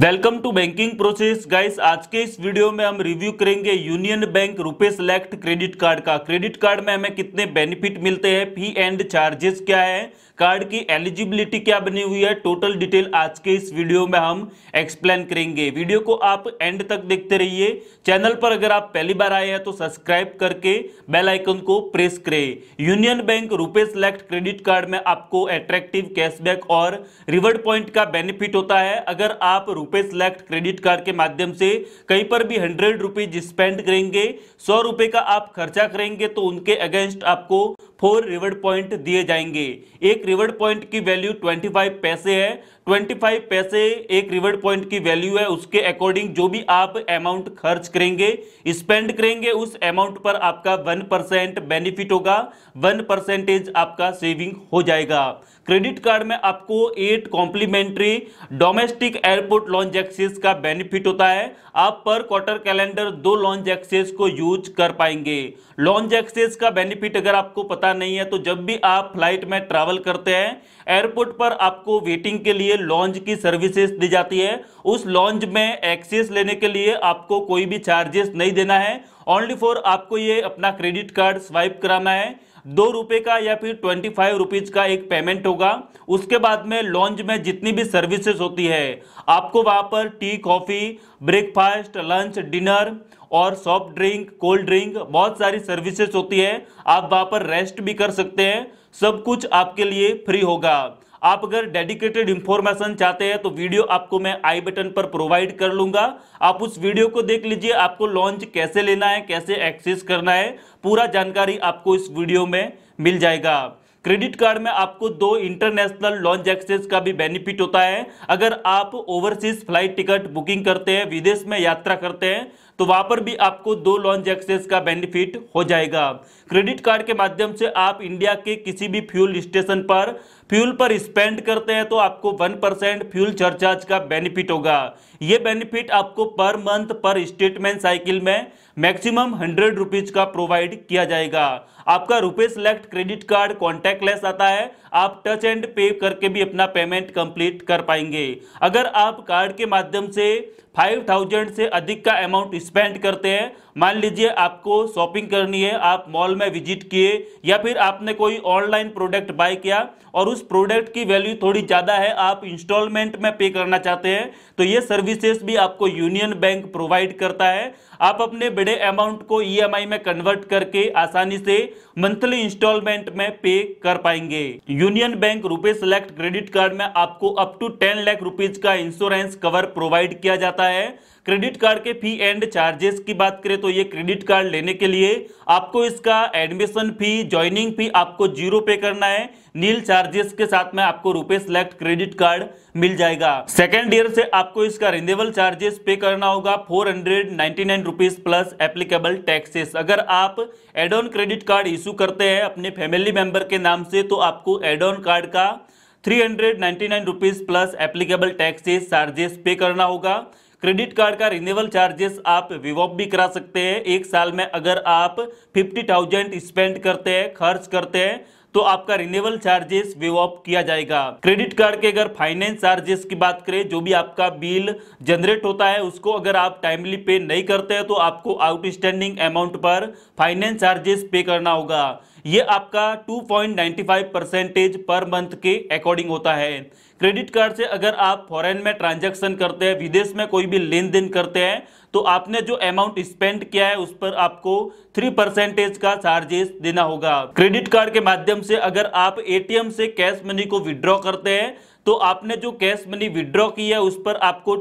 welcome to banking process guys आज के इस वीडियो में हम रिव्यू करेंगे Union Bank RuPay select credit card का क्रेडिट कार्ड में हमें कितने बेनिफिट मिलते हैं फी एंड चार्जेस क्या है कार्ड की एलिजिबिलिटी क्या बनी हुई है टोटल डिटेल आज के इस वीडियो में हम एक्सप्लेन करेंगे वीडियो को आप एंड तक देखते रहिए चैनल पर अगर आप पहली बार आए हैं तो सब्सक्राइब करके बेल आइकन को प्रेस करें Union Bank RuPay select credit card में आपको अट्रैक्टिव कैशबैक और रिवर्ड पॉइंट का बेनिफिट होता है अगर आप रुपए सेलेक्ट क्रेडिट कार्ड के माध्यम से कहीं पर भी हंड्रेड रुपीज स्पेंड करेंगे सौ रुपए का आप खर्चा करेंगे तो उनके अगेंस्ट आपको फोर रिवर्ड पॉइंट दिए जाएंगे एक रिवर्ड पॉइंट की वैल्यू 25 पैसे है 25 पैसे एक रिवर्ड पॉइंट की वैल्यू है उसके अकॉर्डिंग जो भी आप अमाउंट खर्च करेंगे स्पेंड करेंगे उस अमाउंट पर आपका 1 परसेंट बेनिफिट होगा 1 परसेंटेज आपका सेविंग हो जाएगा क्रेडिट कार्ड में आपको eight complimentary domestic airport lounge access का बेनिफिट होता है आप पर क्वार्टर कैलेंडर दो लॉन्च एक्सेस को यूज कर पाएंगे लॉन्च एक्सेस का बेनिफिट अगर आपको पता नहीं है तो जब भी आप फ्लाइट में ट्रैवल करते हैं एयरपोर्ट पर आपको वेटिंग के लिए लॉन्च की सर्विसेज दी जाती है उस लॉन्च में एक्सेस लेने के लिए आपको कोई भी चार्जेस नहीं देना है ओनली फॉर आपको ये अपना क्रेडिट कार्ड स्वाइप कराना है दो रुपए का या फिर ट्वेंटी फाइव रुपीज का एक पेमेंट होगा उसके बाद में लॉन्च में जितनी भी सर्विसेज होती है आपको वहां पर tea coffee breakfast lunch dinner और सॉफ्ट ड्रिंक कोल्ड ड्रिंक बहुत सारी सर्विसेज होती है आप वहां पर रेस्ट भी कर सकते हैं सब कुछ आपके लिए फ्री होगा आप अगर डेडिकेटेड इंफॉर्मेशन चाहते हैं तो वीडियो आपको मैं आई बटन पर प्रोवाइड कर लूंगा आप उस वीडियो को देख लीजिए आपको लॉन्च कैसे लेना है कैसे एक्सेस करना है पूरा जानकारी आपको इस वीडियो में मिल जाएगा क्रेडिट कार्ड में आपको दो इंटरनेशनल लॉन्च एक्सचेंज का भी बेनिफिट होता है अगर आप ओवरसीज फ्लाइट टिकट बुकिंग करते हैं विदेश में यात्रा करते हैं तो वहां पर भी आपको दो लॉन्च एक्सचेंज का बेनिफिट हो जाएगा क्रेडिट कार्ड के माध्यम से आप इंडिया के किसी भी फ्यूल स्टेशन पर फ्यूल पर स्पेंड करते हैं तो आपको वन परसेंट फ्यूल सरचार्ज का बेनिफिट होगा ये बेनिफिट आपको per month per statement cycle में मैक्सिमम हंड्रेड रुपीज का प्रोवाइड किया जाएगा आपका रुपए सेलेक्ट क्रेडिट कार्ड कॉन्टैक्टलेस आता है आप टच एंड पे करके भी अपना पेमेंट कंप्लीट कर पाएंगे अगर आप कार्ड के माध्यम से फाइव थाउजेंड से अधिक का अमाउंट स्पेंड करते हैं मान लीजिए आपको शॉपिंग करनी है आप मॉल में विजिट किए या फिर आपने कोई ऑनलाइन प्रोडक्ट बाय किया और उस प्रोडक्ट की वैल्यू थोड़ी ज़्यादा है आप इंस्टॉलमेंट में पे करना चाहते हैं तो ये सर्विसेज भी आपको यूनियन बैंक प्रोवाइड करता है आप अपने बड़े अमाउंट को ईएमआई e में कन्वर्ट करके आसानी से मंथली इंस्टॉलमेंट में पे कर पाएंगे Union Bank RuPay select credit card में आपको up to ten lakh rupees का इंश्योरेंस कवर प्रोवाइड किया जाता जाता है क्रेडिट कार्ड के फी एंड चार्जेस की बात करें तो ये क्रेडिट कार्ड लेने के लिए आपको इसका एडमिशन फी ज्वाइनिंग फी आपको जीरो पे करना है नील चार्जेस के साथ में आपको रुपए सिलेक्ट क्रेडिट कार्ड मिल जाएगा सेकेंड ईयर से आपको इसका रिन्यूएबल चार्जेस पे करना होगा four hundred ninety nine rupees plus applicable taxes अगर आप add on credit card issue करते हैं अपने फैमिली मेंबर के नाम से तो आपको एड ऑन कार्ड का three hundred ninety nine rupees plus applicable taxes charges pay करना होगा क्रेडिट कार्ड का रिन्यूअल चार्जेस आप विवॉप भी करा सकते हैं एक साल में अगर आप फिफ्टी थाउजेंड स्पेंड करते हैं खर्च करते हैं तो आपका रिन्यूअल चार्जेस वेव ऑफ किया जाएगा क्रेडिट कार्ड के अगर फाइनेंस चार्जेस की बात करें जो भी आपका बिल जनरेट होता है उसको अगर आप टाइमली पे नहीं करते हैं तो आपको आउटस्टैंडिंग अमाउंट पर फाइनेंस चार्जेस पे करना होगा ये आपका 2.95 परसेंटेज पर मंथ के अकॉर्डिंग होता है क्रेडिट कार्ड से अगर आप फॉरेन में ट्रांजैक्शन करते हैं विदेश में कोई भी लेन देन करते हैं तो आपने जो अमाउंट स्पेंड किया है उस पर आपको थ्री परसेंटेज का चार्जेस देना होगा क्रेडिट कार्ड के माध्यम से अगर आप एटीएम से कैश मनी को विड्रॉ करते हैं तो आपने जो कैश मनी विड्रॉ की है उस पर आपको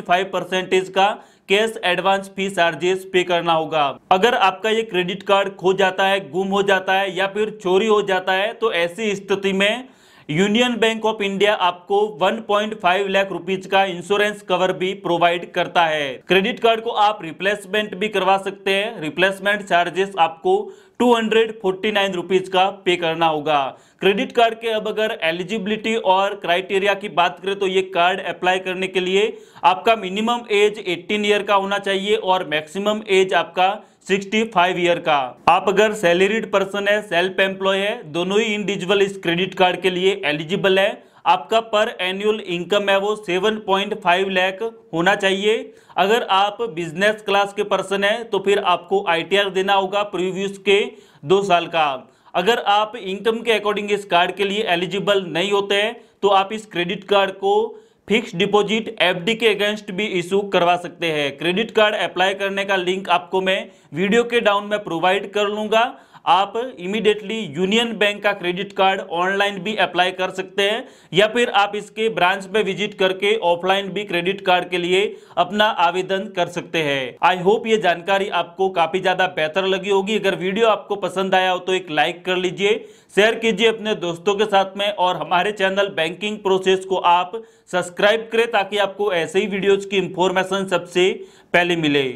2.5 परसेंटेज का cash advance fees charges pay करना होगा अगर आपका ये क्रेडिट कार्ड खो जाता है गुम हो जाता है या फिर चोरी हो जाता है तो ऐसी स्थिति में यूनियन बैंक ऑफ इंडिया आपको 1.5 लाख रुपीज का इंश्योरेंस कवर भी प्रोवाइड करता है क्रेडिट कार्ड को आप रिप्लेसमेंट भी करवा सकते हैं रिप्लेसमेंट चार्जेस आपको टू हंड्रेड फोर्टी नाइन का पे करना होगा क्रेडिट कार्ड के अब अगर एलिजिबिलिटी और क्राइटेरिया की बात करें तो ये कार्ड अप्लाई करने के लिए आपका मिनिमम एज 18 ईयर का होना चाहिए और मैक्सिमम एज आपका 65 ईयर का आप अगर सैलरीड पर्सन है सेल्फ एम्प्लॉय है दोनों ही इंडिविजुअल इस क्रेडिट कार्ड के लिए एलिजिबल है आपका पर एनुअल इनकम है वो 7.5 लाख होना चाहिए अगर आप बिजनेस क्लास के पर्सन है तो फिर आपको आईटीआर देना होगा प्रीवियस के दो साल का अगर आप इनकम के अकॉर्डिंग इस कार्ड के लिए एलिजिबल नहीं होते हैं तो आप इस क्रेडिट कार्ड को फिक्स डिपॉजिट एफडी के अगेंस्ट भी इशू करवा सकते हैं क्रेडिट कार्ड अप्लाई करने का लिंक आपको मैं वीडियो के डाउन में प्रोवाइड कर लूँगा आप इमीडिएटली यूनियन बैंक का क्रेडिट कार्ड ऑनलाइन भी अप्लाई कर सकते हैं या फिर आप इसके ब्रांच में विजिट करके ऑफलाइन भी क्रेडिट कार्ड के लिए अपना आवेदन कर सकते हैं आई होप ये जानकारी आपको काफी ज्यादा बेहतर लगी होगी अगर वीडियो आपको पसंद आया हो तो एक लाइक कर लीजिए शेयर कीजिए अपने दोस्तों के साथ में और हमारे चैनल बैंकिंग प्रोसेस को आप सब्सक्राइब करें ताकि आपको ऐसे ही वीडियोज की इंफॉर्मेशन सबसे पहले मिले